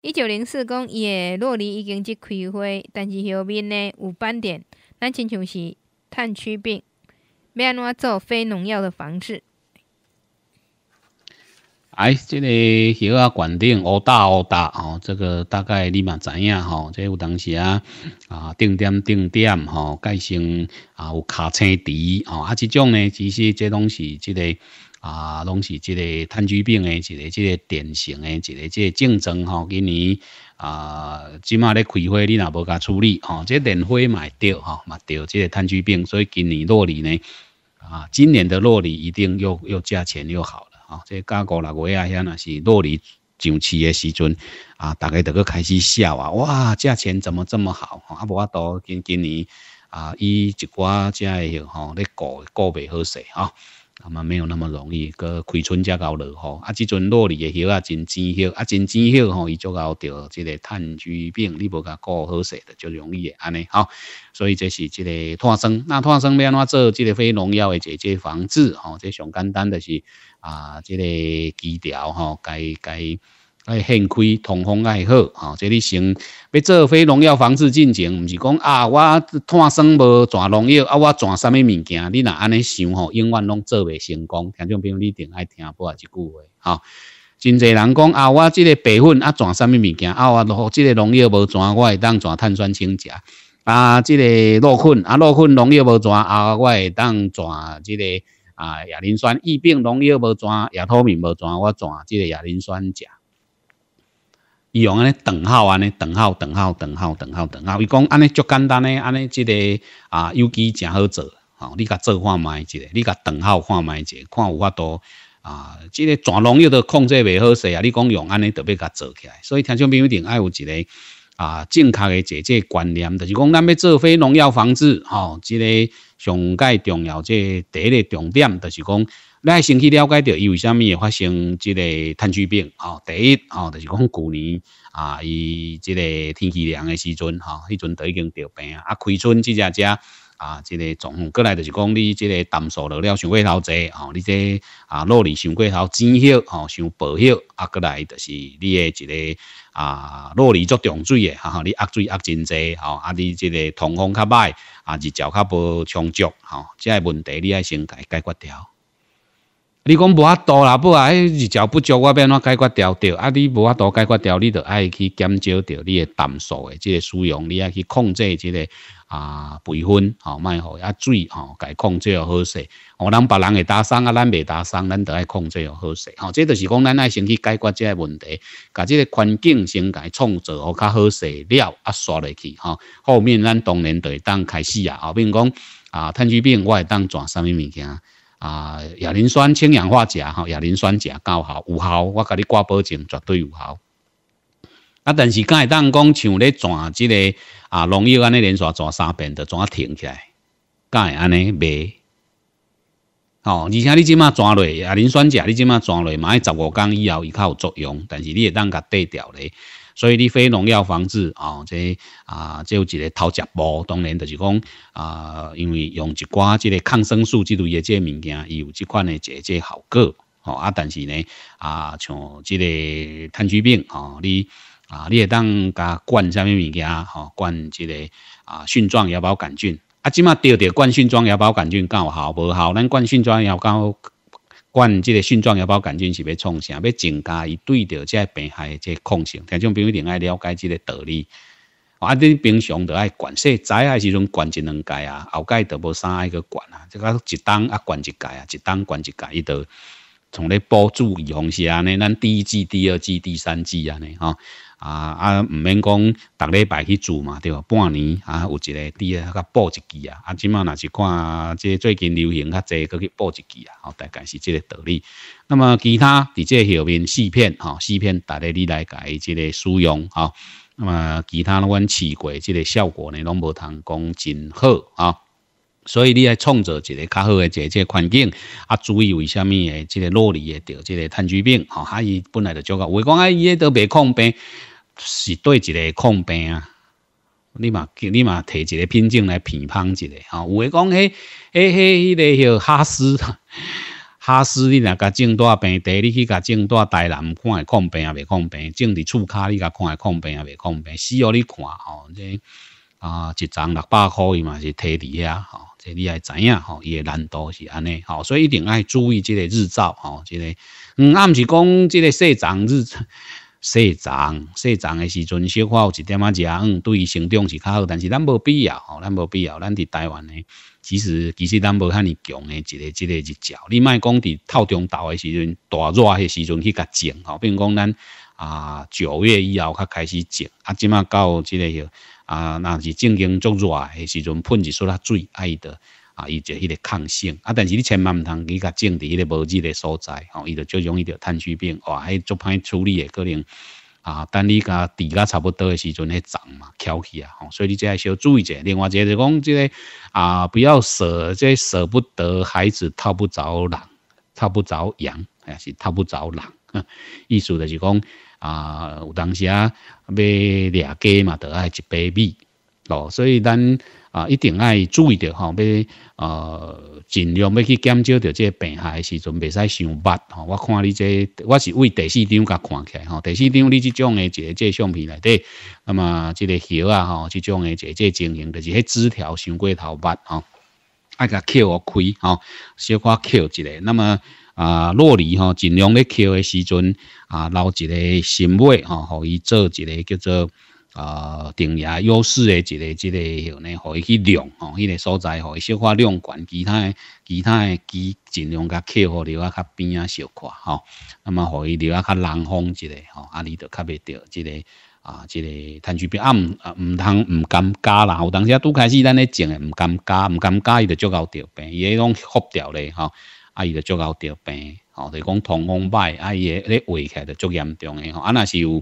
一九零四讲伊诶洛梨已经即开花，但是后面呢有斑点，咱亲像是炭疽病，要安怎做非农药的防治？哎，这个许啊管定乌大乌大哦，这个大概你嘛知影吼，这有当时啊啊定点定点吼，改成啊有卡车、猪哦啊，这种呢其实这东是这个。啊，拢是即个炭疽病的一个、即个典型的、一个、即个竞争吼。今年啊，即马咧开花，你若无甲处理吼，即花嘛买掉吼，买掉即个炭疽病，所以今年落梨呢啊，今年的落梨一定又又价钱又好了啊。即个八六月啊，遐若是落梨上市的时阵啊，大家都去开始笑啊，哇，价钱怎么这么好？啊，无阿多今今年啊，伊一寡会个吼咧顾顾未好势啊啊嘛，没有那么容易，个开春才搞落雨，啊，即阵落雨的叶啊，真尖叶，啊，真尖叶吼，伊就搞着即个炭疽病，你无甲顾好势的就容易诶安尼吼，所以这是即个炭生，那炭生安怎做即个非农药的解决防治吼，最上简单的是啊，即个枝条吼，该该。爱敞开通风爱好吼。即你想欲做非农药防治进程，毋是讲啊，我碳酸无全农药啊，我全啥物物件？你若安尼想吼，永远拢做袂成功。听众朋友，你定爱听我一句话啊，真济人讲啊，我即个白粉啊，全啥物物件啊？我落即个农药无全，我会当全碳酸氢钾啊，即个落菌啊，落菌农药无全啊，我会当全即个啊亚磷酸。疫病农药无全，亚脱敏无全，我全即个亚磷酸钾。伊用安尼等号安尼等号等号等号等号等号。伊讲安尼足简单呢，安尼即个啊有机诚好做，吼，你甲做看卖一个，你甲等号看卖一下，看有法度啊。即个全农药都控制袂好势啊，你讲用安尼特别甲做起来，所以听朋友一店爱有一个。啊，正确的解这观念，就是讲咱要做非农药防治，吼，即个上界重要，即第一个重点，就是讲，要先去了解到伊为啥物会发生即个炭疽病，吼，第一，吼，就是讲去年啊，伊即个天气凉的时阵，吼，迄阵都已经得病啊，啊，开春即只只。啊，即个状况，过来就是讲，你即个淡数落了，伤过头侪吼，你即个啊落里伤过头，钱热吼，伤薄和，啊过来就是你诶即个啊落里足重水嘅，吼你压水压真侪吼，啊你即个通风较歹，啊日照较无充足吼，即个问题你要先解解决掉。你讲无法度啦不啊，迄日照不足，我要安怎解决掉掉？啊你无法度解决掉，你就爱去减少掉你诶淡数诶，即个使用，你要去控制即个。啊，培分吼，卖互压水吼，改控制好势。哦，咱别人会打伤啊，咱未打伤，咱都爱控制好势。吼，这就是讲咱爱先去解决这问题，把这环境先改创造好较好势了，啊刷落去吼。后面咱当然就会当开始啊。后面讲啊，炭疽病我会当抓什么物件啊？亚磷酸氢氧化钾吼，亚磷酸钾高效、有效，我甲你挂保证绝对有效。啊！但是敢会当讲像咧抓即个啊农药安尼连续抓三遍的，抓停起来，敢会安尼袂。哦，而且你即马抓落啊，磷酸钾你即马抓落，要十五工以后伊较有作用。但是你会当甲低掉咧，所以你非农药防治哦，即啊，有一个头甲孢，当然就是讲啊，因为用一寡即个抗生素之类的即物件，伊有即款的一即效果。哦啊，但是呢啊，像即个炭疽病吼，你。啊，你会当甲灌啥物物件吼？灌即个啊，癣状芽孢杆菌。啊，即马钓着灌癣状芽孢杆菌够效无效？咱灌癣状要够，灌即个癣状芽孢杆菌是要创啥？要增加伊对着即个病害的个抗性。听众朋友一定爱了解即个道理。啊，你平常着爱灌说早爱时阵灌一两届啊，后届就无啥爱去灌啊。即个一冬啊灌一届啊，一冬灌一届伊着从咧包注意方安尼，咱第一季、第二季、第三季安尼吼。啊啊，唔免讲，逐礼拜去住嘛，对吧？半年啊，有一个第二甲补一季啊，啊，即嘛那是看即最近流行较济，搁去补一季啊，好，大概是即个道理。那么其他伫这后面四片哈，四片，大家你来伊即个使用哈。那么其他阮试过，即个效果呢，拢无通讲真好啊。所以你要创造一个较好诶一个环境，啊，注意为虾米诶，即个落里诶着，即个炭疽病吼，啊伊本来就足高。有讲啊，伊迄都未抗病，是对一个抗病啊。你嘛，你嘛摕一个品种来评判一下吼。有诶讲迄迄迄个许哈斯，哈斯你若甲种大病，第你去甲种大台南看会抗病啊，未抗病；种伫厝卡你甲看会抗病啊，未抗病。死互你看吼，即。啊，一张六百块伊嘛是摕伫遐吼，即你爱知影吼，伊诶难度是安尼，吼，所以一定爱注意即个日照，吼，即个嗯，啊，毋是讲即个细长日，细长细长诶时阵，小可有一点啊遮，嗯，对伊成长是较好，但是咱无必要，吼，咱无必要，咱伫台湾诶，其实其实咱无遐尼强诶，一个即个日照，你卖讲伫透中昼诶时阵，大热迄时阵去甲种吼，比如讲咱啊九月以后较开始种，啊，即马到即个许。啊，那是正经做热的时阵喷几撮啊水，爱的啊，伊就迄个抗性啊。但是你千万毋通伊甲种伫迄个无日的所在，吼，伊就足容易着炭疽病哇，迄做歹处理诶，可能啊。等你甲治甲差不多的时阵，迄长嘛，翘起啊，吼，所以你即要小注意者。另外，就是讲即个啊，不要舍，即舍不得孩子套不着狼，套不着羊，也是套不着狼。意思就是讲啊，有当时啊要掠鸡嘛，就要一百米，哦，所以咱啊一定爱注意着吼，要呃尽量要去减少着这病害的时阵，未使伤拔。吼，我看你这我是为第四张甲看起来吼，第四张你这种的这这相片内底，那么这个叶啊吼，这种的这这情形就是迄枝条伤过头拔，吼，爱甲扣下开，吼，小可扣一下，那么。啊，落泥吼，尽量咧扣诶时阵啊，留一个新尾吼，互伊做一个叫做啊，定额优势诶一个，一个吼呢，互伊去量吼，迄个所在伊小化量管，其他其他嘅机尽量甲扣互留啊，较边啊小块吼，那么，互伊留啊较南方一个吼，啊，你着较未着，一个啊，一个碳水边啊，唔唔通唔敢加啦，有当时啊，拄开始咱咧种嘅唔敢加，唔敢加伊就够着病，伊拢复掉咧吼。啊，伊就足够得病，吼，就讲通风歹，啊，伊诶咧胃起来就足严重诶，吼，啊，若是有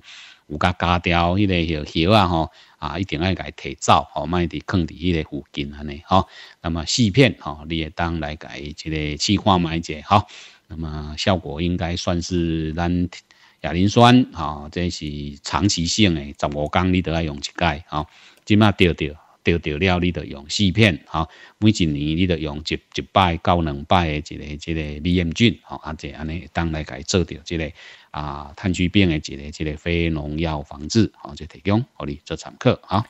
有甲家掉迄个许桥啊，吼，啊，一定甲家提走，吼，卖伫放伫迄个附近安尼，吼，那么四片，吼，你会当来家一个试看买者，吼，那么效果应该算是咱亚磷酸，吼，这是长期性诶，十五天你都要用一盖，吼，即码钓钓。钓钓了，你得用细片，哈。每一年你得用一一摆到两摆的这类这类嘧菌菌，哈，啊，这安尼当来改做掉这个啊炭疽病的这个这个非农药防治，好，就提供给你做参考，哈。